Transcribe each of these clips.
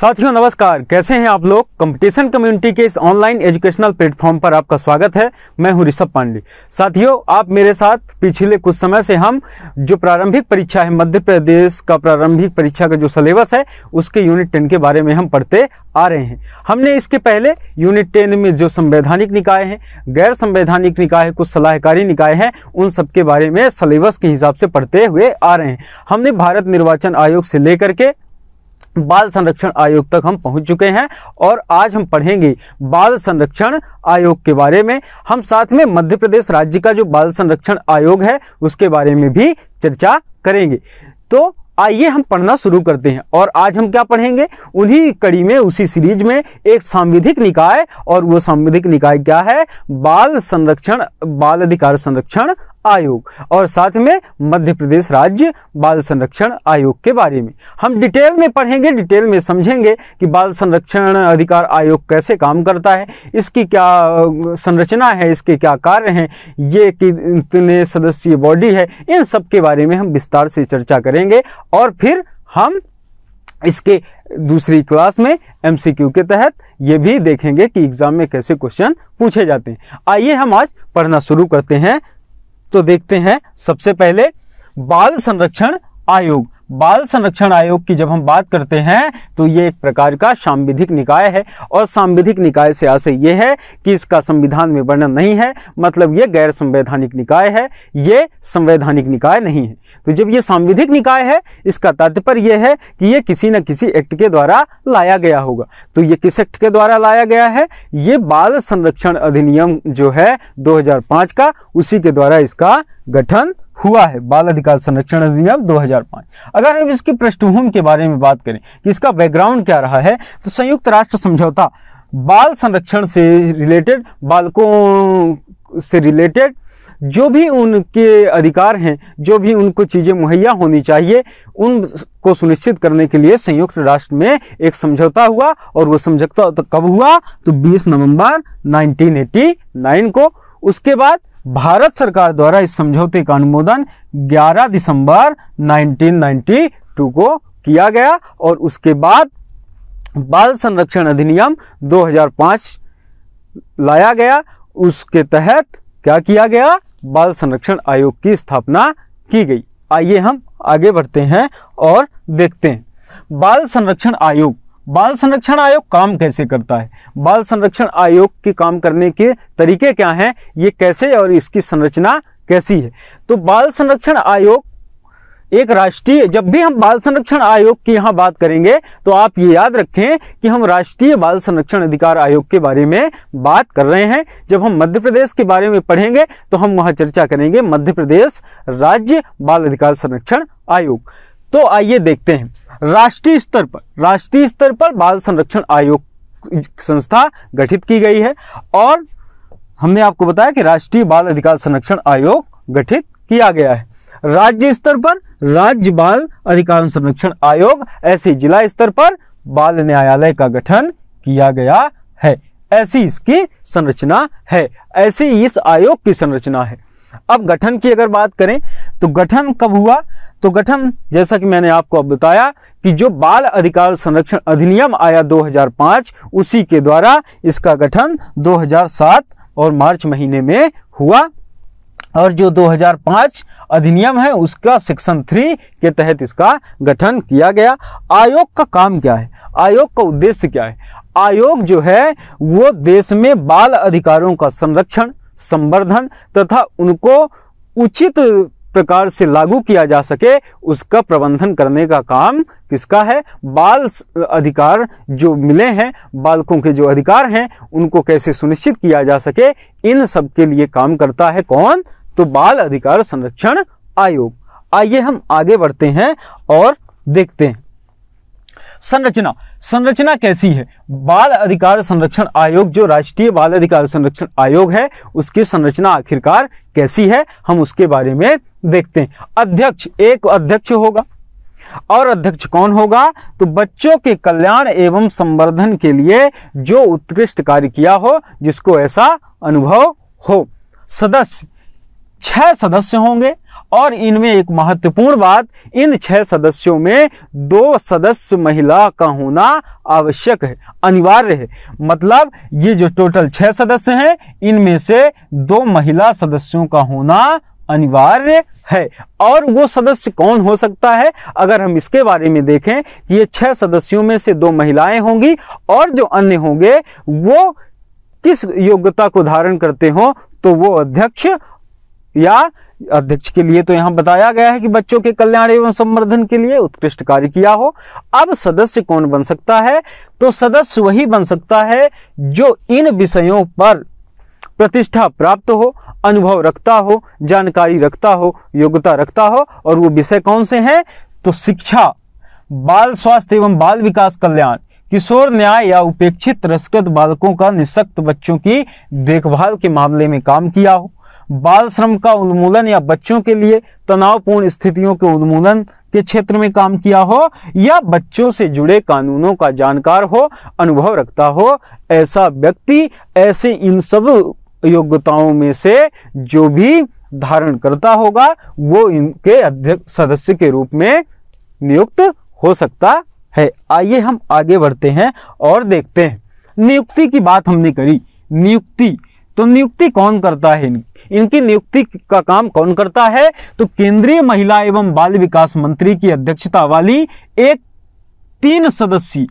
साथियों नमस्कार कैसे हैं आप लोग कंपटीशन कम्युनिटी के इस ऑनलाइन एजुकेशनल प्लेटफॉर्म पर आपका स्वागत है मैं हूं ऋषभ पांडे साथियों आप मेरे साथ पिछले कुछ समय से हम जो प्रारंभिक परीक्षा है मध्य प्रदेश का प्रारंभिक परीक्षा का जो सिलेबस है उसके यूनिट टेन के बारे में हम पढ़ते आ रहे हैं हमने इसके पहले यूनिट टेन में जो संवैधानिक निकाय हैं गैर संवैधानिक निकाय है कुछ सलाहकारी निकाय हैं उन सब के बारे में सिलेबस के हिसाब से पढ़ते हुए आ रहे हैं हमने भारत निर्वाचन आयोग से लेकर के बाल संरक्षण आयोग तक हम पहुंच चुके हैं और आज हम पढ़ेंगे बाल संरक्षण आयोग के बारे में हम साथ में मध्य प्रदेश राज्य का जो बाल संरक्षण आयोग है उसके बारे में भी चर्चा करेंगे तो आइए हम पढ़ना शुरू करते हैं और आज हम क्या पढ़ेंगे उन्हीं कड़ी में उसी सीरीज में एक सांविधिक निकाय और वो सांविधिक निकाय क्या है बाल संरक्षण बाल अधिकार संरक्षण आयोग और साथ में मध्य प्रदेश राज्य बाल संरक्षण आयोग के बारे में हम डिटेल में पढ़ेंगे डिटेल में समझेंगे कि बाल संरक्षण अधिकार आयोग कैसे काम करता है इसकी क्या संरचना है इसके क्या कार्य हैं ये कितने सदस्यीय बॉडी है इन सब के बारे में हम विस्तार से चर्चा करेंगे और फिर हम इसके दूसरी क्लास में एमसीक्यू के तहत ये भी देखेंगे कि एग्ज़ाम में कैसे क्वेश्चन पूछे जाते हैं आइए हम आज पढ़ना शुरू करते हैं तो देखते हैं सबसे पहले बाल संरक्षण आयोग बाल संरक्षण आयोग की जब हम बात करते हैं तो ये एक प्रकार का सांविधिक निकाय है और सांविधिक निकाय से आशय ये है कि इसका संविधान में वर्णन नहीं है मतलब ये गैर संवैधानिक निकाय है ये संवैधानिक निकाय नहीं है तो जब ये सांविधिक निकाय है इसका तात्पर्य यह है कि ये किसी न किसी एक्ट के द्वारा लाया गया होगा तो ये किस एक्ट के द्वारा लाया गया है ये बाल संरक्षण अधिनियम जो है दो का उसी के द्वारा इसका गठन हुआ है बाल अधिकार संरक्षण अधिनियम 2005 अगर हम इसकी पृष्ठभूमि के बारे में बात करें कि इसका बैकग्राउंड क्या रहा है तो संयुक्त राष्ट्र समझौता बाल संरक्षण से रिलेटेड बालकों से रिलेटेड जो भी उनके अधिकार हैं जो भी उनको चीज़ें मुहैया होनी चाहिए उनको सुनिश्चित करने के लिए संयुक्त राष्ट्र में एक समझौता हुआ और वो समझौता तो कब हुआ तो 20 नवंबर 1989 को उसके बाद भारत सरकार द्वारा इस समझौते का अनुमोदन 11 दिसंबर 1992 को किया गया और उसके बाद बाल संरक्षण अधिनियम 2005 लाया गया उसके तहत क्या किया गया बाल संरक्षण आयोग की स्थापना की गई आइए हम आगे बढ़ते हैं और देखते हैं बाल संरक्षण आयोग बाल संरक्षण आयोग काम कैसे करता है बाल संरक्षण आयोग के काम करने के तरीके क्या हैं ये कैसे और इसकी संरचना कैसी है तो बाल संरक्षण आयोग एक राष्ट्रीय जब भी हम बाल संरक्षण आयोग की यहाँ बात करेंगे तो आप ये याद रखें कि हम राष्ट्रीय बाल संरक्षण अधिकार आयोग के बारे में बात कर रहे हैं जब हम मध्य प्रदेश के बारे में पढ़ेंगे तो हम वहाँ चर्चा करेंगे मध्य प्रदेश राज्य बाल अधिकार संरक्षण आयोग तो आइए देखते हैं राष्ट्रीय स्तर पर राष्ट्रीय स्तर पर बाल संरक्षण आयोग संस्था गठित की गई है और हमने आपको बताया कि राष्ट्रीय बाल अधिकार संरक्षण आयोग गठित किया गया है राज्य स्तर पर राज्य बाल अधिकार संरक्षण आयोग ऐसे जिला स्तर पर बाल न्यायालय का गठन किया गया है ऐसी इसकी संरचना है ऐसी इस आयोग की संरचना है अब गठन की अगर बात करें तो गठन कब हुआ तो गठन जैसा कि मैंने आपको अब बताया कि जो बाल अधिकार संरक्षण अधिनियम आया 2005 उसी के द्वारा इसका गठन 2007 और मार्च महीने में हुआ और जो 2005 अधिनियम है उसका सेक्शन थ्री के तहत इसका गठन किया गया आयोग का काम क्या है आयोग का उद्देश्य क्या है आयोग जो है वो देश में बाल अधिकारों का संरक्षण संवर्धन तथा उनको उचित प्रकार से लागू किया जा सके उसका प्रबंधन करने का काम किसका है बाल अधिकार जो मिले हैं बालकों के जो अधिकार हैं उनको कैसे सुनिश्चित किया जा सके इन सब के लिए काम करता है कौन तो बाल अधिकार संरक्षण आयोग आइए हम आगे बढ़ते हैं और देखते हैं संरचना संरचना कैसी है बाल अधिकार संरक्षण आयोग जो राष्ट्रीय बाल अधिकार संरक्षण आयोग है उसकी संरचना आखिरकार कैसी है हम उसके बारे में देखते हैं अध्यक्ष एक अध्यक्ष होगा और अध्यक्ष कौन होगा तो बच्चों के कल्याण एवं संवर्धन के लिए जो उत्कृष्ट कार्य किया हो जिसको ऐसा अनुभव हो सदस्य छह सदस्य होंगे और इनमें एक महत्वपूर्ण बात इन छह सदस्यों में दो सदस्य महिला का होना आवश्यक है अनिवार्य है मतलब ये जो टोटल छह सदस्य हैं इनमें से दो महिला सदस्यों का होना अनिवार्य है और वो सदस्य कौन हो सकता है अगर हम इसके बारे में देखें कि ये छह सदस्यों में से दो महिलाएं होंगी और जो अन्य होंगे वो किस योग्यता को धारण करते हो तो वो अध्यक्ष या अध्यक्ष के लिए तो यहाँ बताया गया है कि बच्चों के कल्याण एवं संवर्धन के लिए उत्कृष्ट कार्य किया हो अब सदस्य कौन बन सकता है तो सदस्य वही बन सकता है जो इन विषयों पर प्रतिष्ठा प्राप्त हो अनुभव रखता हो जानकारी रखता हो योग्यता रखता हो और वो विषय कौन से हैं तो शिक्षा बाल स्वास्थ्य एवं बाल विकास कल्याण किशोर न्याय या उपेक्षित तिरस्कृत बालकों का निशक्त बच्चों की देखभाल के मामले में काम किया हो बाल श्रम का उन्मूलन या बच्चों के लिए तनावपूर्ण स्थितियों के उन्मूलन के क्षेत्र में काम किया हो या बच्चों से जुड़े कानूनों का जानकार हो अनुभव रखता हो ऐसा व्यक्ति ऐसे इन सब योग्यताओं में से जो भी धारण करता होगा वो इनके अध्यक्ष सदस्य के रूप में नियुक्त हो सकता है आइए हम आगे बढ़ते हैं और देखते हैं नियुक्ति की बात हमने करी नियुक्ति तो नियुक्ति कौन करता है इनकी नियुक्ति का काम कौन करता है तो केंद्रीय महिला एवं बाल विकास मंत्री की अध्यक्षता वाली एक तीन सदस्यीय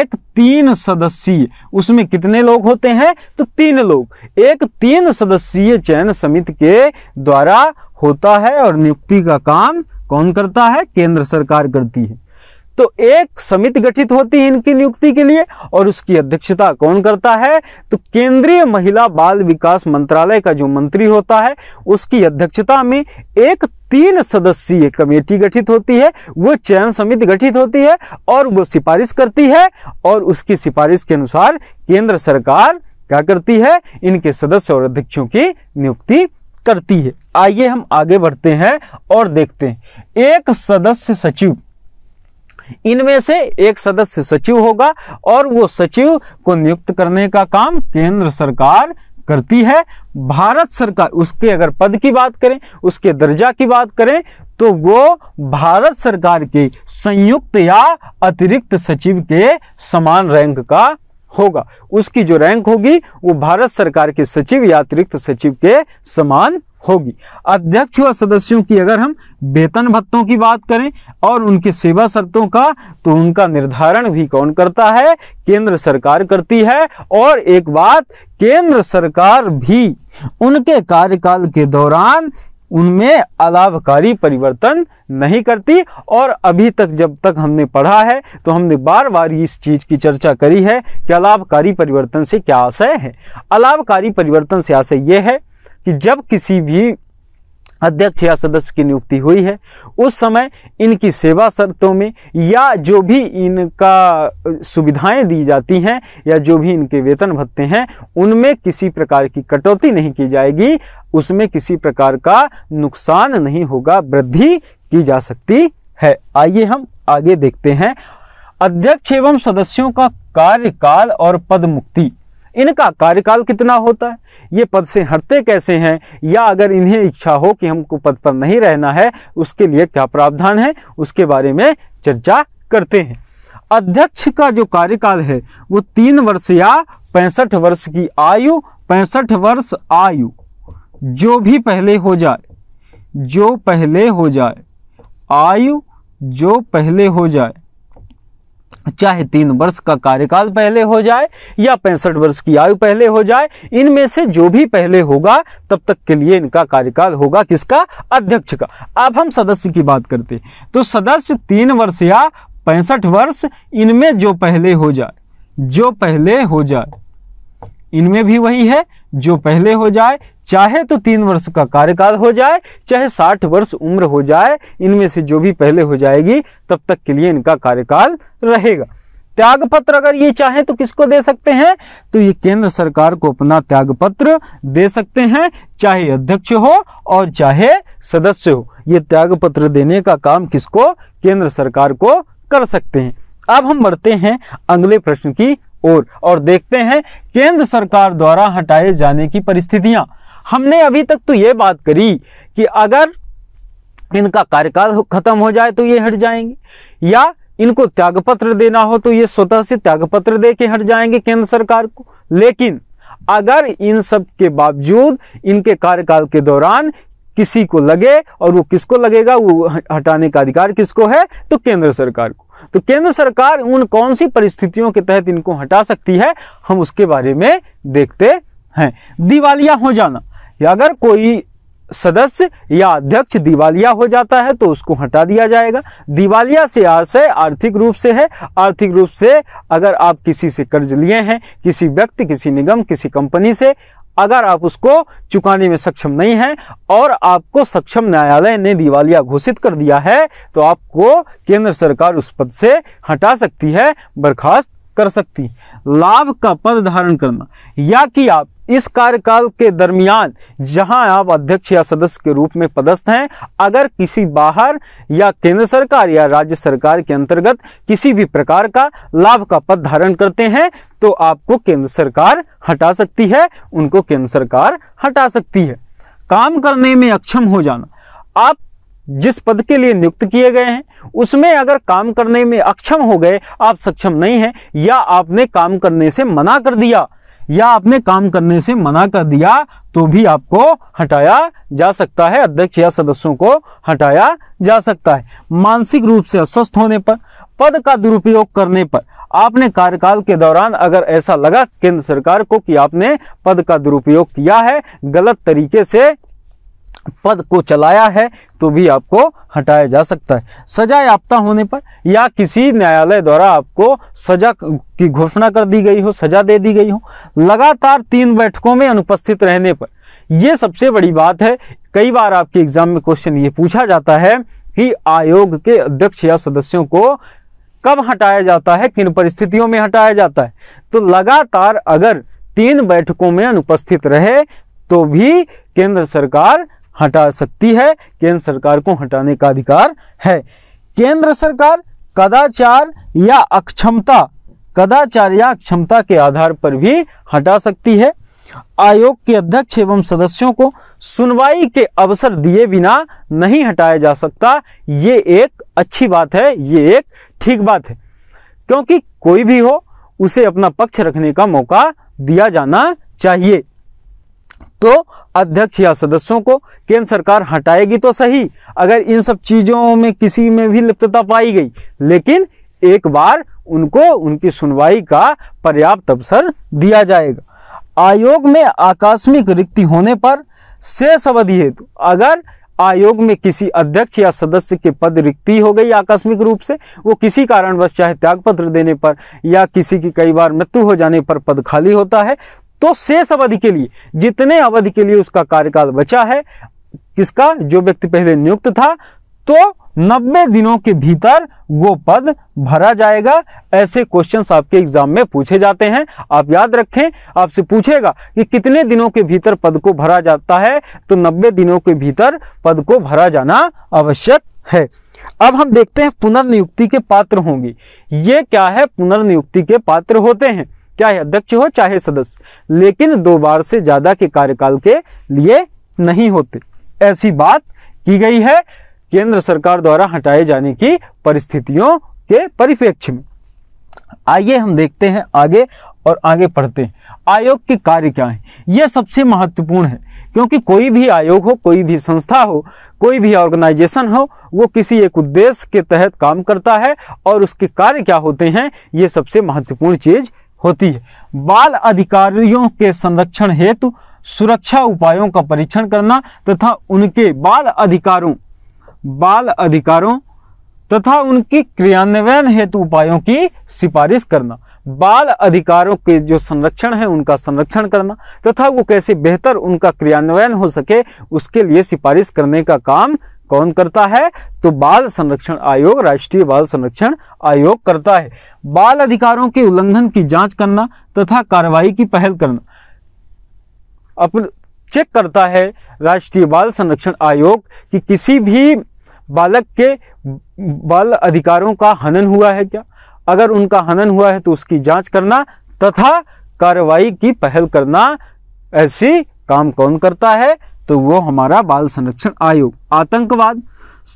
एक तीन सदस्यीय उसमें कितने लोग होते हैं तो तीन लोग एक तीन सदस्यीय चयन समिति के द्वारा होता है और नियुक्ति का काम कौन करता है केंद्र सरकार करती है तो एक समिति गठित होती है इनकी नियुक्ति के लिए और उसकी अध्यक्षता कौन करता है तो केंद्रीय महिला बाल विकास मंत्रालय का जो मंत्री होता है उसकी अध्यक्षता में एक तीन सदस्यीय कमेटी गठित होती है वो चयन समिति गठित होती है और वो सिफारिश करती है और उसकी सिफारिश के अनुसार केंद्र सरकार क्या करती है इनके सदस्य और अध्यक्षों की नियुक्ति करती है आइए हम आगे बढ़ते हैं और देखते हैं एक सदस्य सचिव इनमें से एक सदस्य सचिव होगा और वो सचिव को नियुक्त करने का काम केंद्र सरकार करती है भारत सरकार उसके अगर पद की बात करें उसके दर्जा की बात करें तो वो भारत सरकार के संयुक्त या अतिरिक्त सचिव के समान रैंक का होगा उसकी जो रैंक होगी वो भारत सरकार के सचिव या अतिरिक्त सचिव के समान होगी अध्यक्ष व सदस्यों की अगर हम वेतन भत्तों की बात करें और उनके सेवा शर्तों का तो उनका निर्धारण भी कौन करता है केंद्र सरकार करती है और एक बात केंद्र सरकार भी उनके कार्यकाल के दौरान उनमें अलाभकारी परिवर्तन नहीं करती और अभी तक जब तक हमने पढ़ा है तो हमने बार बार इस चीज़ की चर्चा करी है कि अलाभकारी परिवर्तन से क्या आशय है अलाभकारी परिवर्तन से आशय यह है कि जब किसी भी अध्यक्ष या सदस्य की नियुक्ति हुई है उस समय इनकी सेवा शर्तों में या जो भी इनका सुविधाएं दी जाती हैं या जो भी इनके वेतन भत्ते हैं उनमें किसी प्रकार की कटौती नहीं की जाएगी उसमें किसी प्रकार का नुकसान नहीं होगा वृद्धि की जा सकती है आइए हम आगे देखते हैं अध्यक्ष एवं सदस्यों का कार्यकाल और पद मुक्ति इनका कार्यकाल कितना होता है ये पद से हटते कैसे हैं या अगर इन्हें इच्छा हो कि हमको पद पर नहीं रहना है उसके लिए क्या प्रावधान है उसके बारे में चर्चा करते हैं अध्यक्ष का जो कार्यकाल है वो तीन वर्ष या पैंसठ वर्ष की आयु पैंसठ वर्ष आयु जो भी पहले हो जाए जो पहले हो जाए आयु जो पहले हो जाए चाहे तीन वर्ष का कार्यकाल पहले हो जाए या पैंसठ वर्ष की आयु पहले हो जाए इनमें से जो भी पहले होगा तब तक के लिए इनका कार्यकाल होगा किसका अध्यक्ष का अब हम सदस्य की बात करते हैं तो सदस्य तीन वर्ष या पैंसठ वर्ष इनमें जो पहले हो जाए जो पहले हो जाए इनमें भी वही है जो पहले हो जाए चाहे तो तीन वर्ष का कार्यकाल हो जाए चाहे साठ वर्ष उम्र हो जाए इनमें से जो भी पहले हो जाएगी तब तक के लिए इनका कार्यकाल रहेगा त्याग पत्र अगर ये चाहें तो किसको दे सकते हैं तो ये केंद्र सरकार को अपना त्याग पत्र दे सकते हैं चाहे अध्यक्ष हो और चाहे सदस्य हो ये त्याग पत्र देने का काम किसको केंद्र सरकार को कर सकते हैं अब हम बढ़ते हैं अगले प्रश्न की ओर और देखते हैं केंद्र सरकार द्वारा हटाए जाने की परिस्थितियां हमने अभी तक तो ये बात करी कि अगर इनका कार्यकाल खत्म हो जाए तो ये हट जाएंगे या इनको त्यागपत्र देना हो तो ये स्वतः से त्यागपत्र दे के हट जाएंगे केंद्र सरकार को लेकिन अगर इन सब के बावजूद इनके कार्यकाल के दौरान किसी को लगे और वो किसको लगेगा वो हटाने का अधिकार किसको है तो केंद्र सरकार को तो केंद्र सरकार उन कौन सी परिस्थितियों के तहत इनको हटा सकती है हम उसके बारे में देखते हैं दिवालिया हो जाना या अगर कोई सदस्य या अध्यक्ष दिवालिया हो जाता है तो उसको हटा दिया जाएगा दिवालिया से आशय आर्थिक रूप से है आर्थिक रूप से अगर आप किसी से कर्ज लिए हैं किसी व्यक्ति किसी निगम किसी कंपनी से अगर आप उसको चुकाने में सक्षम नहीं हैं और आपको सक्षम न्यायालय ने दिवालिया घोषित कर दिया है तो आपको केंद्र सरकार उस पद से हटा सकती है बर्खास्त कर सकती लाभ का पद धारण करना या कि आप इस कार्यकाल के दरमियान जहां आप अध्यक्ष या सदस्य के रूप में पदस्थ हैं अगर किसी बाहर या केंद्र सरकार या राज्य सरकार के अंतर्गत किसी भी प्रकार का लाभ का पद धारण करते हैं तो आपको केंद्र सरकार हटा सकती है उनको केंद्र सरकार हटा सकती है काम करने में अक्षम हो जाना आप जिस पद के लिए नियुक्त किए गए हैं उसमें अगर काम करने में अक्षम हो गए आप सक्षम नहीं हैं या आपने काम करने से मना कर दिया या आपने काम करने से मना कर दिया तो भी आपको हटाया जा सकता है अध्यक्ष या सदस्यों को हटाया जा सकता है मानसिक रूप से अस्वस्थ होने पर पद का दुरुपयोग करने पर आपने कार्यकाल के दौरान अगर ऐसा लगा केंद्र सरकार को कि आपने पद का दुरुपयोग किया है गलत तरीके से पद को चलाया है तो भी आपको हटाया जा सकता है सजा याफ्ता होने पर या किसी न्यायालय द्वारा आपको सजा की घोषणा कर दी गई हो सजा दे दी गई हो लगातार तीन बैठकों में अनुपस्थित रहने पर यह सबसे बड़ी बात है कई बार आपके एग्जाम में क्वेश्चन ये पूछा जाता है कि आयोग के अध्यक्ष या सदस्यों को कब हटाया जाता है किन परिस्थितियों में हटाया जाता है तो लगातार अगर तीन बैठकों में अनुपस्थित रहे तो भी केंद्र सरकार हटा सकती है केंद्र सरकार को हटाने का अधिकार है केंद्र सरकार कदाचार या अक्षमता कदाचार या अक्षमता के आधार पर भी हटा सकती है आयोग के अध्यक्ष एवं सदस्यों को सुनवाई के अवसर दिए बिना नहीं हटाया जा सकता ये एक अच्छी बात है ये एक ठीक बात है क्योंकि कोई भी हो उसे अपना पक्ष रखने का मौका दिया जाना चाहिए तो अध्यक्ष या सदस्यों को केंद्र सरकार हटाएगी तो सही अगर इन सब चीज़ों में किसी में भी लिप्तता पाई गई लेकिन एक बार उनको उनकी सुनवाई का पर्याप्त अवसर दिया जाएगा आयोग में आकस्मिक रिक्ति होने पर शेष अवधि हेतु अगर आयोग में किसी अध्यक्ष या सदस्य के पद रिक्ति हो गई आकस्मिक रूप से वो किसी कारणवश चाहे त्यागपत्र देने पर या किसी की कई बार मृत्यु हो जाने पर पद खाली होता है तो शेष अवधि के लिए जितने अवधि के लिए उसका कार्यकाल बचा है किसका जो व्यक्ति पहले नियुक्त था तो 90 दिनों के भीतर वो पद भरा जाएगा ऐसे क्वेश्चन आपके एग्जाम में पूछे जाते हैं आप याद रखें आपसे पूछेगा कि कितने दिनों के भीतर पद को भरा जाता है तो 90 दिनों के भीतर पद को भरा जाना आवश्यक है अब हम देखते हैं पुनर्नियुक्ति के पात्र होंगे ये क्या है पुनर्नियुक्ति के पात्र होते हैं चाहे अध्यक्ष हो चाहे सदस्य लेकिन दो बार से ज़्यादा के कार्यकाल के लिए नहीं होते ऐसी बात की गई है केंद्र सरकार द्वारा हटाए जाने की परिस्थितियों के परिप्रेक्ष्य में आइए हम देखते हैं आगे और आगे पढ़ते हैं आयोग के कार्य क्या हैं यह सबसे महत्वपूर्ण है क्योंकि कोई भी आयोग हो कोई भी संस्था हो कोई भी ऑर्गेनाइजेशन हो वो किसी एक उद्देश्य के तहत काम करता है और उसके कार्य क्या होते हैं ये सबसे महत्वपूर्ण चीज़ होती है बाल अधिकारियों के संरक्षण हेतु सुरक्षा उपायों का परीक्षण करना तथा उनके बाल अधिकारों बाल अधिकारों तथा उनकी क्रियान्वयन हेतु उपायों की सिफारिश करना बाल अधिकारों के जो संरक्षण है उनका संरक्षण करना तथा वो कैसे बेहतर उनका क्रियान्वयन हो सके उसके लिए सिफारिश करने का काम कौन करता है तो बाल संरक्षण आयोग राष्ट्रीय बाल संरक्षण आयोग करता है बाल अधिकारों के उल्लंघन की जांच करना तथा कार्रवाई की पहल करना अपन चेक करता है राष्ट्रीय बाल संरक्षण आयोग कि किसी भी बालक के बाल अधिकारों का हनन हुआ है क्या अगर उनका हनन हुआ है तो उसकी जांच करना तथा कार्रवाई की पहल करना ऐसी काम कौन करता है तो वो हमारा बाल संरक्षण आयोग आतंकवाद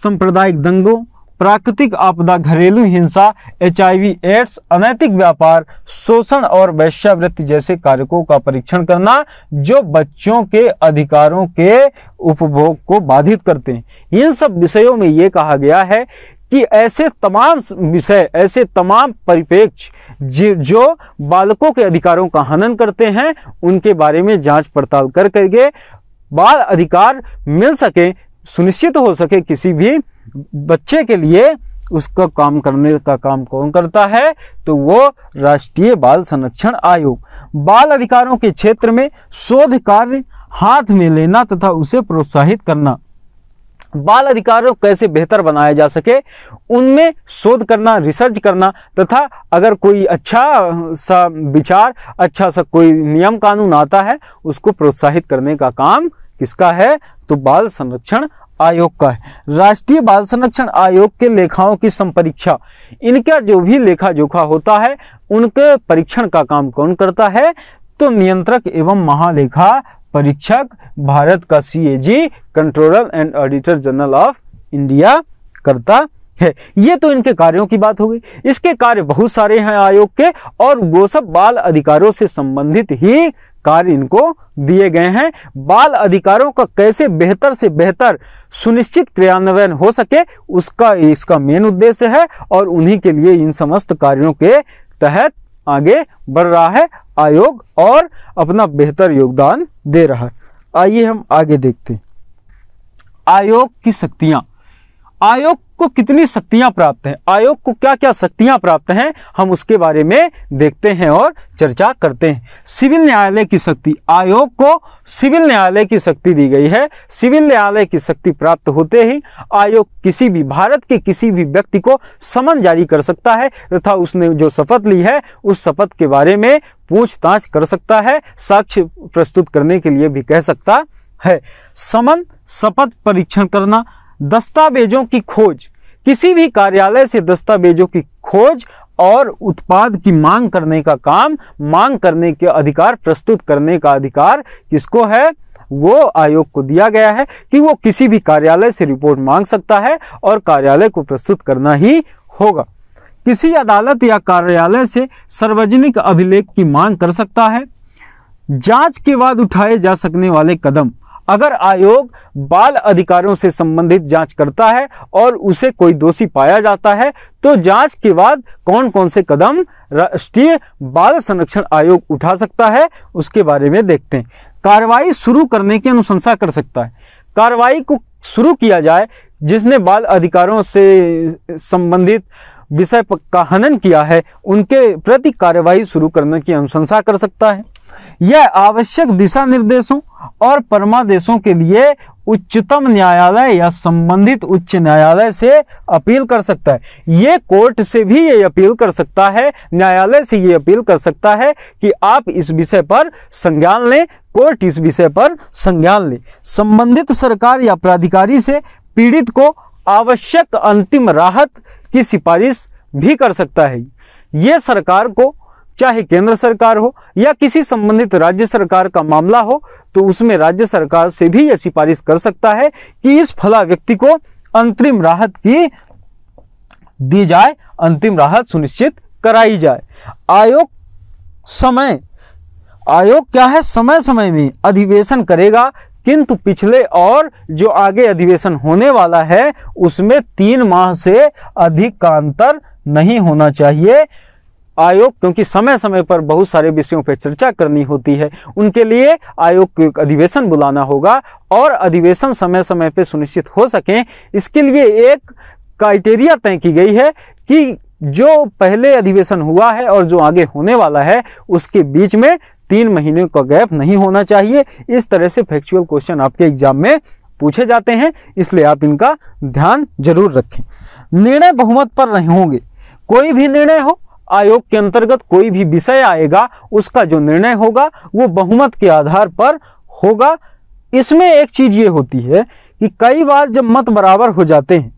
सांप्रदायिक दंगों प्राकृतिक आपदा घरेलू हिंसा एच एड्स अनैतिक व्यापार शोषण और वैश्यावृत्ति जैसे कारकों का परीक्षण करना जो बच्चों के अधिकारों के उपभोग को बाधित करते हैं इन सब विषयों में ये कहा गया है कि ऐसे तमाम विषय ऐसे तमाम परिपेक्ष जो बालकों के अधिकारों का हनन करते हैं उनके बारे में जांच पड़ताल कर करके बाल अधिकार मिल सके सुनिश्चित हो सके किसी भी बच्चे के लिए उसका काम करने का काम कौन करता है तो वो राष्ट्रीय बाल संरक्षण आयोग बाल अधिकारों के क्षेत्र में शोध कार्य हाथ में लेना तथा उसे प्रोत्साहित करना बाल अधिकारों कैसे बेहतर बनाया जा सके उनमें शोध करना रिसर्च करना तथा अगर कोई अच्छा सा विचार अच्छा सा कोई नियम कानून आता है उसको प्रोत्साहित करने का काम किसका है तो बाल संरक्षण आयोग का है राष्ट्रीय बाल संरक्षण आयोग के लेखाओं की संपरीक्षा इनका जो भी लेखा जोखा होता है उनके परीक्षण का काम कौन करता है तो नियंत्रक एवं महालेखा परीक्षक भारत का CAG controller and auditor general of India करता है ये तो इनके कार्यों की बात हो गई इसके कार्य बहुत सारे हैं आयोग के और वो सब बाल अधिकारों से संबंधित ही कार्य इनको दिए गए हैं बाल अधिकारों का कैसे बेहतर से बेहतर सुनिश्चित क्रियान्वयन हो सके उसका इसका मेन उद्देश्य है और उन्हीं के लिए इन समस्त कार्यों के तहत आगे बढ़ रहा है आयोग और अपना बेहतर योगदान दे रहा है आइए हम आगे देखते हैं आयोग की शक्तियां आयोग को कितनी शक्तियां प्राप्त हैं आयोग को क्या क्या शक्तियां प्राप्त हैं हम उसके बारे में देखते हैं और चर्चा करते हैं सिविल न्यायालय की शक्ति आयोग को सिविल न्यायालय की शक्ति दी गई है सिविल न्यायालय की शक्ति प्राप्त होते ही आयोग किसी भी भारत के किसी भी व्यक्ति को समन जारी कर सकता है तथा उसने जो शपथ ली है उस शपथ के बारे में पूछताछ कर सकता है साक्ष्य प्रस्तुत करने के लिए भी कह सकता है समन शपथ परीक्षण करना दस्तावेजों की खोज किसी भी कार्यालय से दस्तावेजों की खोज और उत्पाद की मांग करने का काम मांग करने के अधिकार प्रस्तुत करने का अधिकार किसको है वो आयोग को दिया गया है कि वो किसी भी कार्यालय से रिपोर्ट मांग सकता है और कार्यालय को प्रस्तुत करना ही होगा किसी अदालत या कार्यालय से सार्वजनिक अभिलेख की मांग कर सकता है जांच के बाद उठाए जा सकने वाले कदम अगर आयोग बाल अधिकारों से संबंधित जांच करता है और उसे कोई दोषी पाया जाता है तो जांच के बाद कौन कौन से कदम राष्ट्रीय बाल संरक्षण आयोग उठा सकता है उसके बारे में देखते हैं कार्रवाई शुरू करने की अनुशंसा कर सकता है कार्रवाई को शुरू किया जाए जिसने बाल अधिकारों से संबंधित विषय का हनन किया है उनके प्रति कार्रवाई शुरू करने की अनुशंसा कर सकता है यह आवश्यक दिशा निर्देशों और परमादेशों के लिए उच्चतम न्यायालय या संबंधित उच्च न्यायालय से अपील कर सकता है ये कोर्ट से भी ये अपील कर सकता है न्यायालय से ये अपील कर सकता है कि आप इस विषय पर संज्ञान लें कोर्ट इस विषय पर संज्ञान लें संबंधित सरकार या प्राधिकारी से पीड़ित को आवश्यक अंतिम राहत की सिफारिश भी कर सकता है ये सरकार को चाहे केंद्र सरकार हो या किसी संबंधित राज्य सरकार का मामला हो तो उसमें राज्य सरकार से भी यह सिफारिश कर सकता है कि इस फला व्यक्ति को अंतरिम राहत की दी जाए अंतिम राहत सुनिश्चित कराई जाए आयोग समय आयोग क्या है समय समय में अधिवेशन करेगा किंतु पिछले और जो आगे अधिवेशन होने वाला है उसमें तीन माह से अधिक का अंतर नहीं होना चाहिए आयोग क्योंकि समय समय पर बहुत सारे विषयों पर चर्चा करनी होती है उनके लिए आयोग को एक अधिवेशन बुलाना होगा और अधिवेशन समय समय पर सुनिश्चित हो सकें इसके लिए एक क्राइटेरिया तय की गई है कि जो पहले अधिवेशन हुआ है और जो आगे होने वाला है उसके बीच में तीन महीने का गैप नहीं होना चाहिए इस तरह से फैक्चुअल क्वेश्चन आपके एग्जाम में पूछे जाते हैं इसलिए आप इनका ध्यान जरूर रखें निर्णय बहुमत पर रहे होंगे कोई भी निर्णय हो आयोग के अंतर्गत कोई भी विषय आएगा उसका जो निर्णय होगा वो बहुमत के आधार पर होगा इसमें एक चीज ये होती है कि कई बार जब मत बराबर हो जाते हैं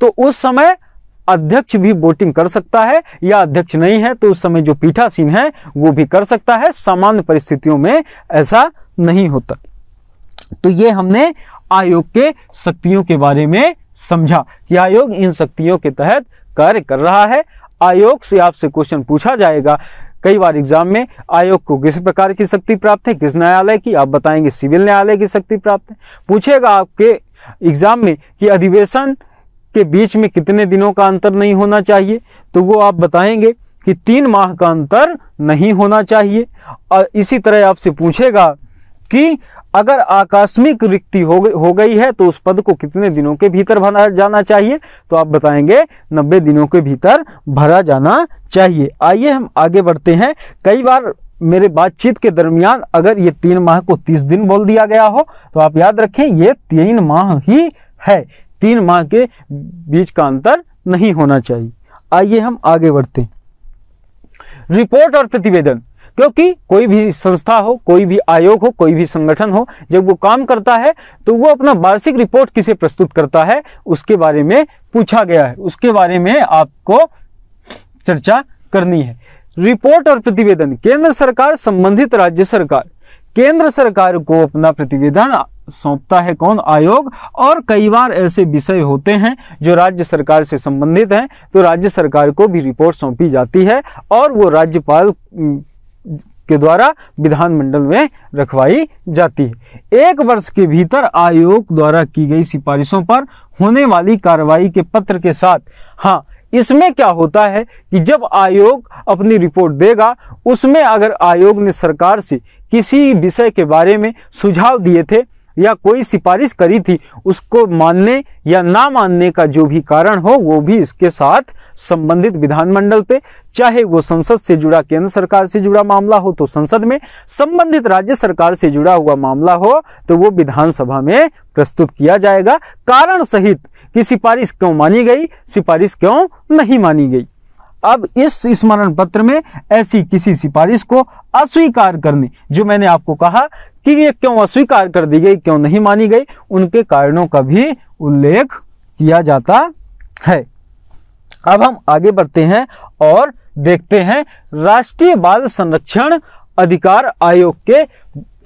तो उस समय अध्यक्ष भी वोटिंग कर सकता है या अध्यक्ष नहीं है तो उस समय जो पीठासीन है वो भी कर सकता है सामान्य परिस्थितियों में ऐसा नहीं होता तो ये हमने आयोग के शक्तियों के बारे में समझा कि आयोग इन शक्तियों के तहत कार्य कर रहा है आयोग से आपसे क्वेश्चन पूछा जाएगा कई बार एग्जाम में आयोग को किस प्रकार की शक्ति प्राप्त है किस न्यायालय की आप बताएंगे सिविल न्यायालय की शक्ति प्राप्त है पूछेगा आपके एग्जाम में कि अधिवेशन के बीच में कितने दिनों का अंतर नहीं होना चाहिए तो वो आप बताएंगे कि तीन माह का अंतर नहीं होना चाहिए और इसी तरह आपसे पूछेगा कि अगर आकस्मिक रिक्ति हो गई हो गई है तो उस पद को कितने दिनों के भीतर भरा जाना चाहिए तो आप बताएंगे 90 दिनों के भीतर भरा जाना चाहिए आइए हम आगे बढ़ते हैं कई बार मेरे बातचीत के दरमियान अगर ये तीन माह को तीस दिन बोल दिया गया हो तो आप याद रखें ये तीन माह ही है तीन माह के बीच का अंतर नहीं होना चाहिए आइए हम आगे बढ़ते हैं रिपोर्ट और प्रतिवेदन क्योंकि कोई भी संस्था हो कोई भी आयोग हो कोई भी संगठन हो जब वो काम करता है तो वो अपना वार्षिक रिपोर्ट किसे प्रस्तुत करता है उसके बारे में पूछा गया है उसके बारे में आपको चर्चा करनी है रिपोर्ट और प्रतिवेदन केंद्र सरकार संबंधित राज्य सरकार केंद्र सरकार को अपना प्रतिवेदन सौंपता है कौन आयोग और कई बार ऐसे विषय होते हैं जो राज्य सरकार से संबंधित हैं तो राज्य सरकार को भी रिपोर्ट सौंपी जाती है और वो राज्यपाल के द्वारा विधानमंडल में रखवाई जाती है एक वर्ष के भीतर आयोग द्वारा की गई सिफारिशों पर होने वाली कार्रवाई के पत्र के साथ हाँ इसमें क्या होता है कि जब आयोग अपनी रिपोर्ट देगा उसमें अगर आयोग ने सरकार से किसी विषय के बारे में सुझाव दिए थे या कोई सिफारिश करी थी उसको मानने या ना मानने का जो भी कारण हो वो भी इसके साथ संबंधित विधानमंडल पे चाहे वो संसद से जुड़ा केंद्र सरकार से जुड़ा मामला हो तो संसद में संबंधित राज्य सरकार से जुड़ा हुआ मामला हो तो वो विधानसभा में प्रस्तुत किया जाएगा कारण सहित कि सिफारिश क्यों मानी गई सिफारिश क्यों नहीं मानी गई अब इस स्मरण पत्र में ऐसी किसी सिफारिश को अस्वीकार करने जो मैंने आपको कहा कि ये क्यों अस्वीकार कर दी गई क्यों नहीं मानी गई उनके कारणों का भी उल्लेख किया जाता है अब हम आगे बढ़ते हैं और देखते हैं राष्ट्रीय बाल संरक्षण अधिकार आयोग के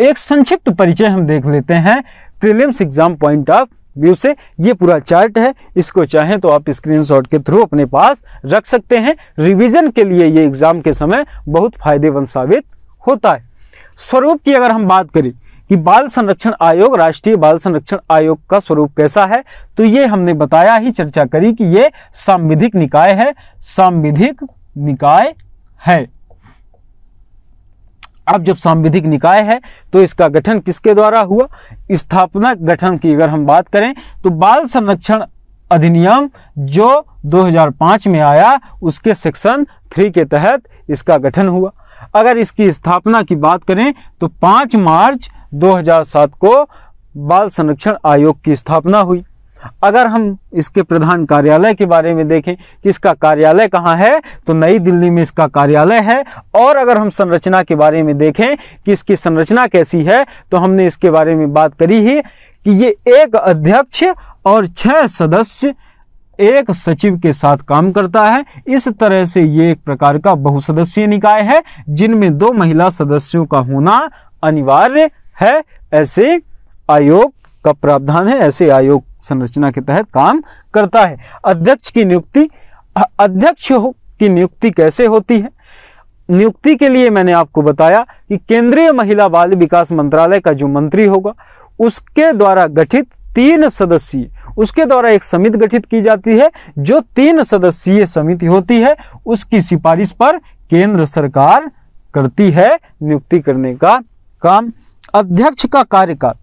एक संक्षिप्त परिचय हम देख लेते हैं prelims exam point of view से ये पूरा चार्ट है इसको चाहें तो आप स्क्रीनशॉट के थ्रू अपने पास रख सकते हैं रिवीजन के लिए ये एग्ज़ाम के समय बहुत फायदेमंद साबित होता है स्वरूप की अगर हम बात करें कि बाल संरक्षण आयोग राष्ट्रीय बाल संरक्षण आयोग का स्वरूप कैसा है तो ये हमने बताया ही चर्चा करी कि ये सांविधिक निकाय है सांविधिक निकाय है अब जब सांविधिक निकाय है तो इसका गठन किसके द्वारा हुआ स्थापना गठन की अगर हम बात करें तो बाल संरक्षण अधिनियम जो 2005 में आया उसके सेक्शन थ्री के तहत इसका गठन हुआ अगर इसकी स्थापना की बात करें तो 5 मार्च 2007 को बाल संरक्षण आयोग की स्थापना हुई अगर हम इसके प्रधान कार्यालय के बारे में देखें कि इसका कार्यालय कहाँ है तो नई दिल्ली में इसका कार्यालय है और अगर हम संरचना के बारे में देखें कि इसकी संरचना कैसी है तो हमने इसके बारे में बात करी ही कि ये एक अध्यक्ष और छह सदस्य एक सचिव के साथ काम करता है इस तरह से ये एक प्रकार का बहुसदस्यीय निकाय है जिनमें दो महिला सदस्यों का होना अनिवार्य है ऐसे आयोग का प्रावधान है ऐसे आयोग संरचना के तहत काम करता है अध्यक्ष की नियुक्ति अध्यक्ष की नियुक्ति कैसे होती है नियुक्ति के लिए मैंने आपको बताया कि केंद्रीय महिला बाल विकास मंत्रालय का जो मंत्री होगा उसके द्वारा गठित तीन सदस्यीय उसके द्वारा एक समिति गठित की जाती है जो तीन सदस्यीय समिति होती है उसकी सिफारिश पर केंद्र सरकार करती है नियुक्ति करने का काम अध्यक्ष का कार्यकाल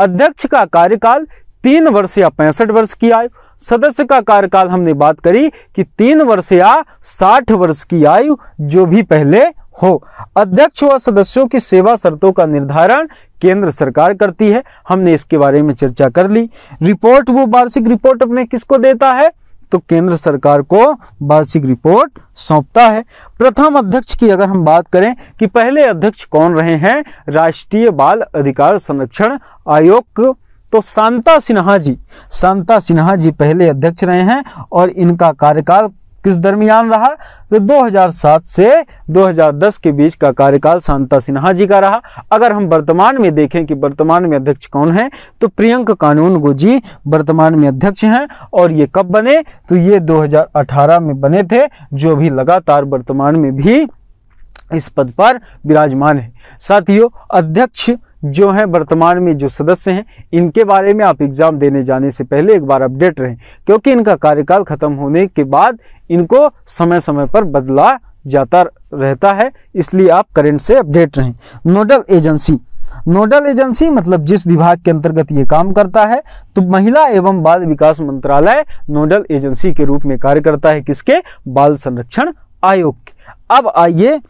अध्यक्ष का कार्यकाल तीन वर्ष या पैंसठ वर्ष की आयु सदस्य का कार्यकाल हमने बात करी कि तीन वर्ष या साठ वर्ष की आयु जो भी पहले हो अध्यक्ष व सदस्यों की सेवा शर्तों का निर्धारण केंद्र सरकार करती है हमने इसके बारे में चर्चा कर ली रिपोर्ट वो वार्षिक रिपोर्ट अपने किसको देता है तो केंद्र सरकार को वार्षिक रिपोर्ट सौंपता है प्रथम अध्यक्ष की अगर हम बात करें कि पहले अध्यक्ष कौन रहे हैं राष्ट्रीय बाल अधिकार संरक्षण आयोग तो शांता सिन्हा जी शांता सिन्हा जी पहले अध्यक्ष रहे हैं और इनका कार्यकाल किस दरमियान रहा तो 2007 से 2010 के बीच का कार्यकाल शांता सिन्हा जी का रहा अगर हम वर्तमान में देखें कि वर्तमान में अध्यक्ष कौन है तो प्रियंक कानून जी वर्तमान में अध्यक्ष हैं और ये कब बने तो ये 2018 में बने थे जो भी लगातार वर्तमान में भी इस पद पर विराजमान है साथियों अध्यक्ष जो हैं वर्तमान में जो सदस्य हैं इनके बारे में आप एग्ज़ाम देने जाने से पहले एक बार अपडेट रहें क्योंकि इनका कार्यकाल ख़त्म होने के बाद इनको समय समय पर बदला जाता रहता है इसलिए आप करेंट से अपडेट रहें नोडल एजेंसी नोडल एजेंसी मतलब जिस विभाग के अंतर्गत ये काम करता है तो महिला एवं बाल विकास मंत्रालय नोडल एजेंसी के रूप में कार्य करता है किसके बाल संरक्षण आयोग अब आइए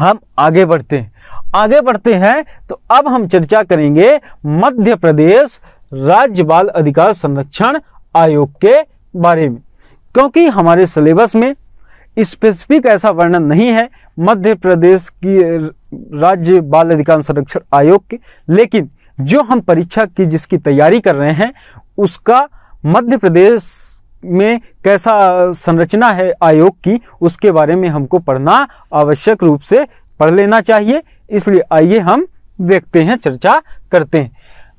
हम आगे बढ़ते हैं आगे बढ़ते हैं तो अब हम चर्चा करेंगे मध्य प्रदेश राज्य बाल अधिकार संरक्षण आयोग के बारे में क्योंकि हमारे सिलेबस में स्पेसिफिक ऐसा वर्णन नहीं है मध्य प्रदेश की राज्य बाल अधिकार संरक्षण आयोग के लेकिन जो हम परीक्षा की जिसकी तैयारी कर रहे हैं उसका मध्य प्रदेश में कैसा संरचना है आयोग की उसके बारे में हमको पढ़ना आवश्यक रूप से पढ़ लेना चाहिए इसलिए आइए हम देखते हैं चर्चा करते हैं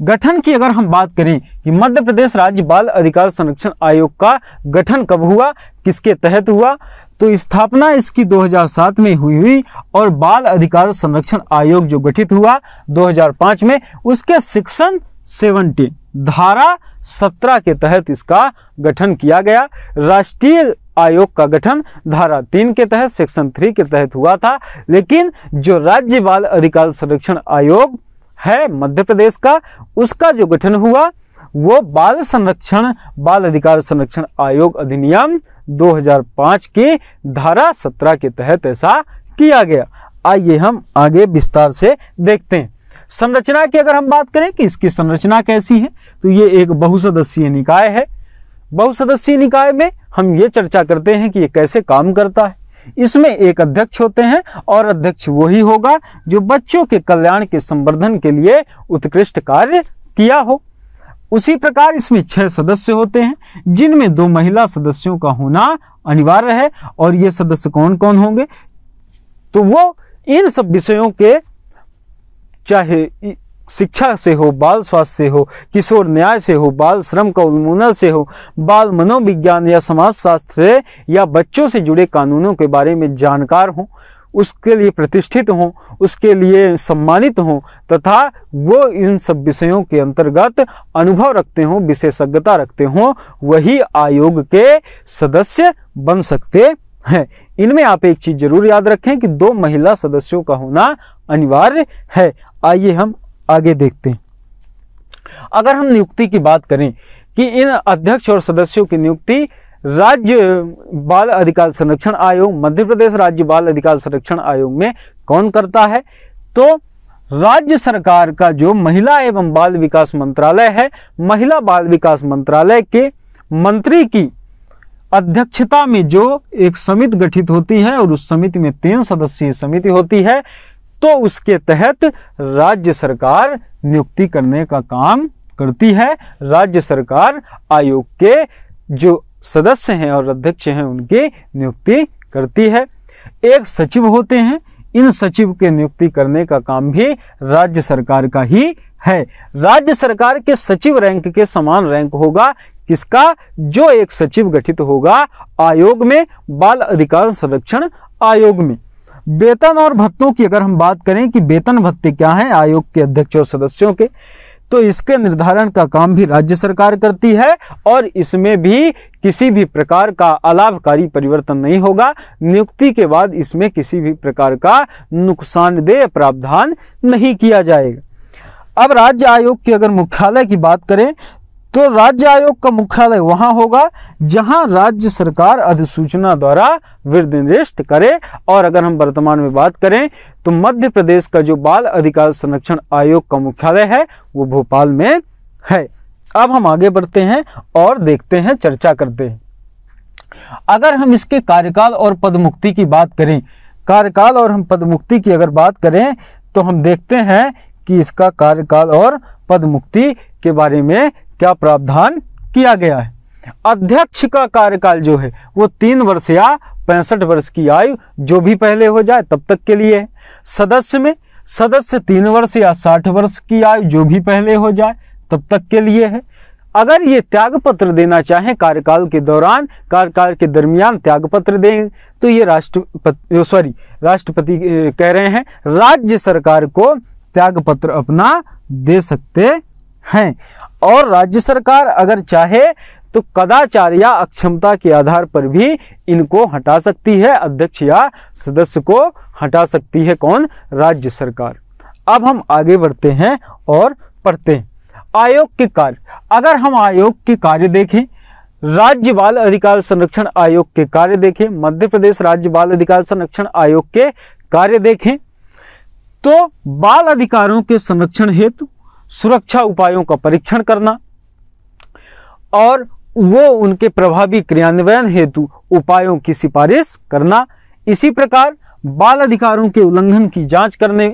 गठन की अगर हम बात करें कि मध्य प्रदेश राज्य बाल अधिकार संरक्षण आयोग का गठन कब हुआ किसके तहत हुआ तो स्थापना इसकी 2007 में हुई हुई और बाल अधिकार संरक्षण आयोग जो गठित हुआ 2005 में उसके सेक्शन सेवनटीन धारा सत्रह के तहत इसका गठन किया गया राष्ट्रीय आयोग का गठन धारा तीन के तहत सेक्शन थ्री के तहत हुआ था लेकिन जो राज्य बाल अधिकार संरक्षण आयोग है मध्य प्रदेश का उसका जो गठन हुआ वो बाल संरक्षण बाल अधिकार संरक्षण आयोग अधिनियम 2005 की धारा 17 के तहत ऐसा किया गया आइए हम आगे विस्तार से देखते हैं संरचना की अगर हम बात करें कि इसकी संरचना कैसी है तो ये एक बहुसदस्यीय निकाय है बहुसदस्यीय निकाय में हम ये चर्चा करते हैं कि ये कैसे काम करता है इसमें एक अध्यक्ष होते हैं और अध्यक्ष वही होगा जो बच्चों के कल्याण के संवर्धन के लिए उत्कृष्ट कार्य किया हो उसी प्रकार इसमें छह सदस्य होते हैं जिनमें दो महिला सदस्यों का होना अनिवार्य है और ये सदस्य कौन कौन होंगे तो वो इन सब विषयों के चाहे शिक्षा से हो बाल स्वास्थ्य से हो किशोर न्याय से हो बाल श्रम का उन्मूलन से हो बाल मनोविज्ञान या समाजशास्त्र से या बच्चों से जुड़े कानूनों के बारे में जानकार हों उसके लिए प्रतिष्ठित हों उसके लिए सम्मानित हों तथा वो इन सब विषयों के अंतर्गत अनुभव रखते हों विशेषज्ञता रखते हों वही आयोग के सदस्य बन सकते हैं इनमें आप एक चीज जरूर याद रखें कि दो महिला सदस्यों का होना अनिवार्य है आइए हम आगे देखते हैं अगर हम नियुक्ति की बात करें कि इन अध्यक्ष और सदस्यों की नियुक्ति राज्य बाल अधिकार संरक्षण आयोग मध्य प्रदेश राज्य बाल अधिकार संरक्षण आयोग में कौन करता है तो राज्य सरकार का जो महिला एवं बाल विकास मंत्रालय है महिला बाल विकास मंत्रालय के मंत्री की अध्यक्षता में जो एक समिति गठित होती है और उस समिति में तीन सदस्यीय समिति होती है तो उसके तहत राज्य सरकार नियुक्ति करने का काम करती है राज्य सरकार आयोग के जो सदस्य हैं और अध्यक्ष हैं उनकी नियुक्ति करती है एक सचिव होते हैं इन सचिव के नियुक्ति करने का काम भी राज्य सरकार का ही है राज्य सरकार के सचिव रैंक के समान रैंक होगा किसका जो एक सचिव गठित होगा आयोग में बाल अधिकार संरक्षण आयोग में वेतन और भत्तों की अगर हम बात करें कि वेतन भत्ते क्या हैं आयोग के अध्यक्ष और सदस्यों के तो इसके निर्धारण का काम भी राज्य सरकार करती है और इसमें भी किसी भी प्रकार का अलाभकारी परिवर्तन नहीं होगा नियुक्ति के बाद इसमें किसी भी प्रकार का नुकसानदेह प्रावधान नहीं किया जाएगा अब राज्य आयोग के अगर मुख्यालय की बात करें तो राज्य आयोग का मुख्यालय वहां होगा जहां राज्य सरकार अधिसूचना द्वारा निर्दिष्ट करे और अगर हम वर्तमान में बात करें तो मध्य प्रदेश का जो बाल अधिकार संरक्षण आयोग का मुख्यालय है वो भोपाल में है अब हम आगे बढ़ते हैं और देखते हैं चर्चा करते हैं अगर हम इसके कार्यकाल और पदमुक्ति की बात करें कार्यकाल और हम पदमुक्ति की अगर बात करें तो हम देखते हैं कि इसका कार्यकाल और पद मुक्ति के बारे में क्या प्रावधान किया गया है अध्यक्ष का कार्यकाल जो है वो तीन वर्ष या पैंसठ वर्ष की आयु जो भी पहले हो जाए तब तक के लिए है सदस्य में सदस्य तीन वर्ष या साठ वर्ष की आयु जो भी पहले हो जाए तब तक के लिए है अगर ये त्यागपत्र देना चाहे कार्यकाल के दौरान कार्यकाल के दरमियान त्याग पत्र दें तो ये राष्ट्रपति सॉरी राष्ट्रपति कह रहे हैं राज्य सरकार को त्याग पत्र अपना दे सकते हैं और राज्य सरकार अगर चाहे तो कदाचार या अक्षमता के आधार पर भी इनको हटा सकती है अध्यक्ष या सदस्य को हटा सकती है कौन राज्य सरकार अब हम आगे बढ़ते हैं और पढ़ते हैं आयोग के कार्य अगर हम आयोग के कार्य देखें राज्य बाल अधिकार संरक्षण आयोग के कार्य देखें मध्य प्रदेश राज्य बाल अधिकार संरक्षण आयोग के कार्य देखें तो बाल अधिकारों के संरक्षण हेतु सुरक्षा उपायों का परीक्षण करना और वो उनके प्रभावी क्रियान्वयन हेतु उपायों की सिफारिश करना इसी प्रकार बाल अधिकारों के उल्लंघन की जांच करने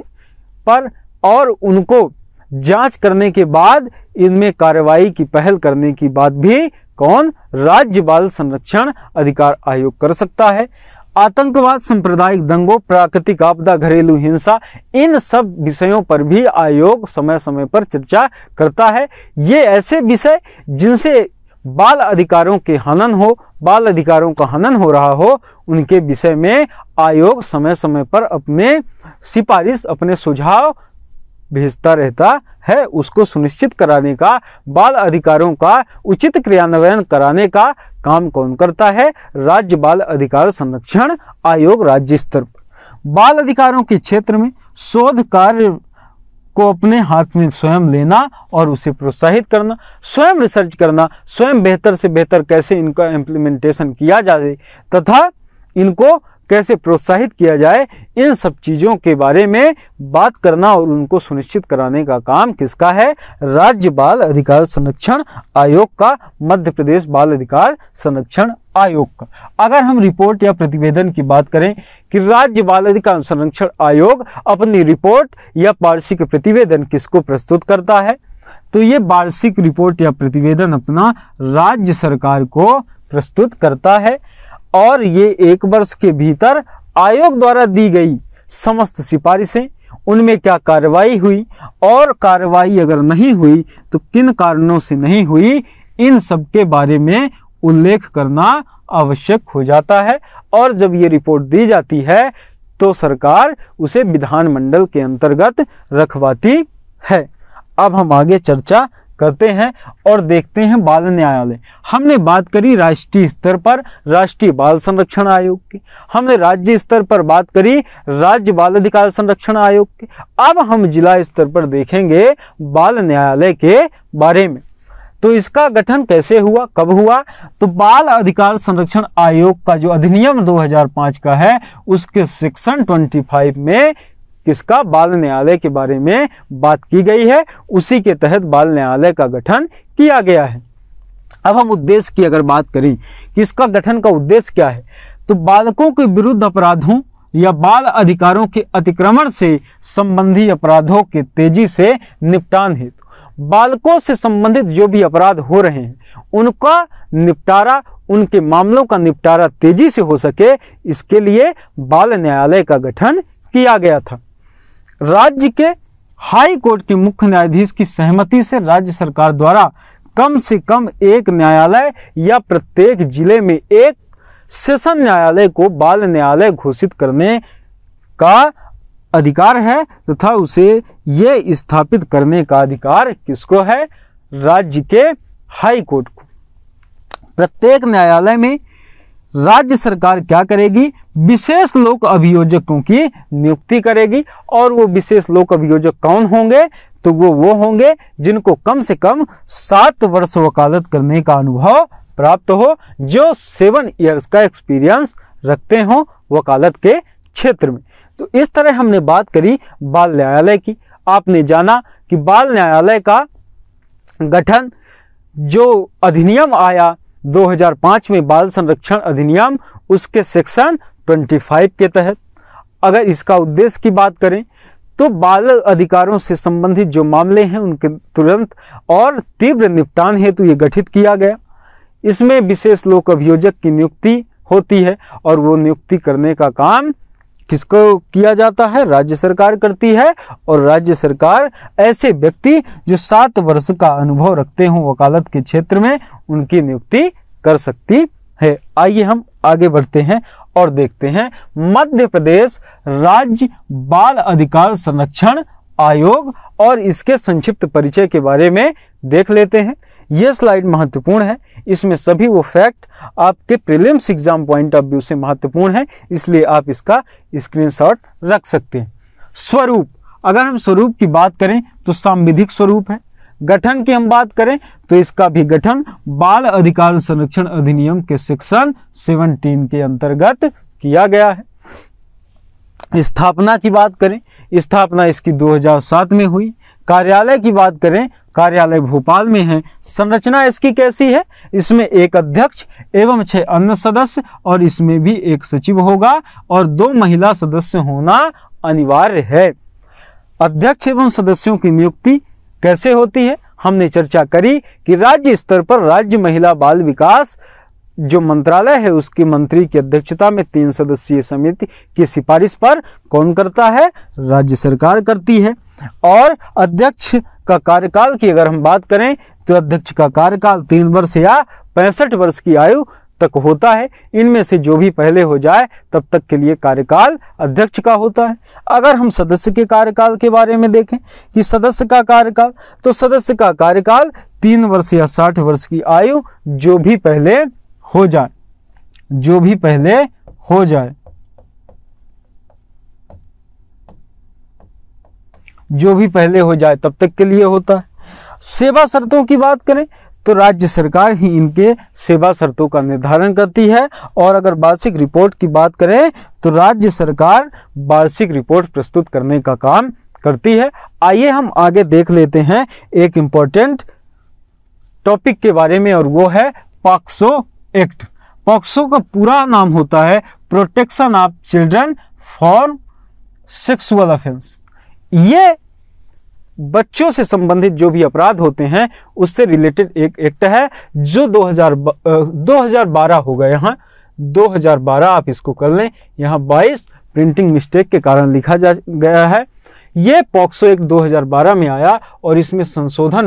पर और उनको जांच करने के बाद इनमें कार्रवाई की पहल करने की बात भी कौन राज्य बाल संरक्षण अधिकार आयोग कर सकता है आतंकवाद सांप्रदायिक दंगों प्राकृतिक आपदा घरेलू हिंसा इन सब विषयों पर भी आयोग समय समय पर चर्चा करता है ये ऐसे विषय जिनसे बाल अधिकारों के हनन हो बाल अधिकारों का हनन हो रहा हो उनके विषय में आयोग समय समय पर अपने सिफारिश अपने सुझाव भेजता रहता है उसको सुनिश्चित कराने का बाल अधिकारों का उचित क्रियान्वयन कराने का काम कौन करता है राज्य बाल अधिकार संरक्षण आयोग राज्य स्तर पर बाल अधिकारों के क्षेत्र में शोध कार्य को अपने हाथ में स्वयं लेना और उसे प्रोत्साहित करना स्वयं रिसर्च करना स्वयं बेहतर से बेहतर कैसे इनका इम्प्लीमेंटेशन किया जाए तथा इनको कैसे प्रोत्साहित किया जाए इन सब चीज़ों के बारे में बात करना और उनको सुनिश्चित कराने का काम किसका है राज्य बाल अधिकार संरक्षण आयोग का मध्य प्रदेश बाल अधिकार संरक्षण आयोग का अगर हम रिपोर्ट या प्रतिवेदन की बात करें कि राज्य बाल अधिकार संरक्षण आयोग अपनी रिपोर्ट या वार्षिक प्रतिवेदन किसको प्रस्तुत करता है तो ये वार्षिक रिपोर्ट या प्रतिवेदन अपना राज्य सरकार को प्रस्तुत करता है और ये एक वर्ष के भीतर आयोग द्वारा दी गई समस्त सिफारिशें उनमें क्या कार्रवाई हुई और कार्रवाई अगर नहीं हुई तो किन कारणों से नहीं हुई इन सब के बारे में उल्लेख करना आवश्यक हो जाता है और जब ये रिपोर्ट दी जाती है तो सरकार उसे विधानमंडल के अंतर्गत रखवाती है अब हम आगे चर्चा करते हैं और देखते हैं बाल न्यायालय हमने बात करी राष्ट्रीय स्तर पर राष्ट्रीय बाल संरक्षण आयोग की हमने राज्य स्तर पर बात करी राज्य बाल अधिकार संरक्षण आयोग की अब हम जिला स्तर पर देखेंगे बाल न्यायालय के बारे में तो इसका गठन कैसे हुआ कब हुआ तो बाल अधिकार संरक्षण आयोग का जो अधिनियम 2005 का है उसके सेक्शन 25 में किसका बाल न्यायालय के बारे में बात की गई है उसी के तहत बाल न्यायालय का गठन किया गया है अब हम उद्देश्य की अगर बात करें कि इसका गठन का उद्देश्य क्या है तो बालकों के विरुद्ध अपराधों या बाल अधिकारों के अतिक्रमण से संबंधी अपराधों के तेजी से निपटान हेतु बालकों से संबंधित जो भी अपराध हो रहे हैं उनका निपटारा उनके मामलों का निपटारा तेजी से हो सके इसके लिए बाल न्यायालय का गठन किया गया था राज्य के हाई कोर्ट के मुख्य न्यायाधीश की सहमति से राज्य सरकार द्वारा कम से कम एक न्यायालय या प्रत्येक जिले में एक सेशन न्यायालय को बाल न्यायालय घोषित करने का अधिकार है तथा तो उसे ये स्थापित करने का अधिकार किसको है राज्य के हाई कोर्ट को प्रत्येक न्यायालय में राज्य सरकार क्या करेगी विशेष लोक अभियोजकों की नियुक्ति करेगी और वो विशेष लोक अभियोजक कौन होंगे तो वो वो होंगे जिनको कम से कम सात वर्ष वकालत करने का अनुभव प्राप्त हो जो सेवन ईयर्स का एक्सपीरियंस रखते हों वकालत के क्षेत्र में तो इस तरह हमने बात करी बाल न्यायालय की आपने जाना कि बाल न्यायालय का गठन जो अधिनियम आया 2005 में बाल संरक्षण अधिनियम उसके सेक्शन 25 के तहत अगर इसका उद्देश्य की बात करें तो बाल अधिकारों से संबंधित जो मामले हैं उनके तुरंत और तीव्र निपटान हेतु ये गठित किया गया इसमें विशेष लोक अभियोजक की नियुक्ति होती है और वो नियुक्ति करने का काम किसको किया जाता है राज्य सरकार करती है और राज्य सरकार ऐसे व्यक्ति जो सात वर्ष का अनुभव रखते हों वकालत के क्षेत्र में उनकी नियुक्ति कर सकती है आइए हम आगे बढ़ते हैं और देखते हैं मध्य प्रदेश राज्य बाल अधिकार संरक्षण आयोग और इसके संक्षिप्त परिचय के बारे में देख लेते हैं यह स्लाइड महत्वपूर्ण है इसमें सभी वो फैक्ट आपके prelims exam point of view से महत्वपूर्ण है इसलिए आप इसका स्क्रीनशॉट रख सकते हैं स्वरूप अगर हम स्वरूप की बात करें तो सांविधिक स्वरूप है गठन की हम बात करें तो इसका भी गठन बाल अधिकार संरक्षण अधिनियम के सेक्शन सेवनटीन के अंतर्गत किया गया है स्थापना की बात करें स्थापना इसकी 2007 में हुई कार्यालय की बात करें कार्यालय भोपाल में है संरचना इसकी कैसी है इसमें एक अध्यक्ष एवं छह अन्य सदस्य और इसमें भी एक सचिव होगा और दो महिला सदस्य होना अनिवार्य है अध्यक्ष एवं सदस्यों की नियुक्ति कैसे होती है हमने चर्चा करी कि राज्य स्तर पर राज्य महिला बाल विकास जो मंत्रालय है उसके मंत्री की अध्यक्षता में तीन सदस्यीय समिति की सिफारिश पर कौन करता है राज्य सरकार करती है और अध्यक्ष का कार्यकाल की अगर हम बात करें तो अध्यक्ष का कार्यकाल तीन वर्ष या पैंसठ वर्ष की आयु तक होता है इनमें से जो भी पहले हो जाए तब तक के लिए कार्यकाल अध्यक्ष का होता है अगर हम सदस्य के कार्यकाल के बारे में देखें कि सदस्य का कार्यकाल तो सदस्य का कार्यकाल तीन वर्ष या साठ वर्ष की आयु जो भी पहले हो जाए जो भी पहले हो जाए जो भी पहले हो जाए तब तक के लिए होता है सेवा शर्तों की बात करें तो राज्य सरकार ही इनके सेवा शर्तों का निर्धारण करती है और अगर वार्षिक रिपोर्ट की बात करें तो राज्य सरकार वार्षिक रिपोर्ट प्रस्तुत करने का काम करती है आइए हम आगे देख लेते हैं एक इंपॉर्टेंट टॉपिक के बारे में और वो है पॉक्सो एक्ट पॉक्सो का पूरा नाम होता है protection of children for sexual offence ये बच्चों से संबंधित जो भी अपराध होते हैं उससे रिलेटेड एक एक्ट है जो 2000 2012 होगा यहाँ 2012 आप इसको कर लें यहाँ 22 प्रिंटिंग मिस्टेक के कारण लिखा जा गया है ये पॉक्सो एक 2012 में आया और इसमें संशोधन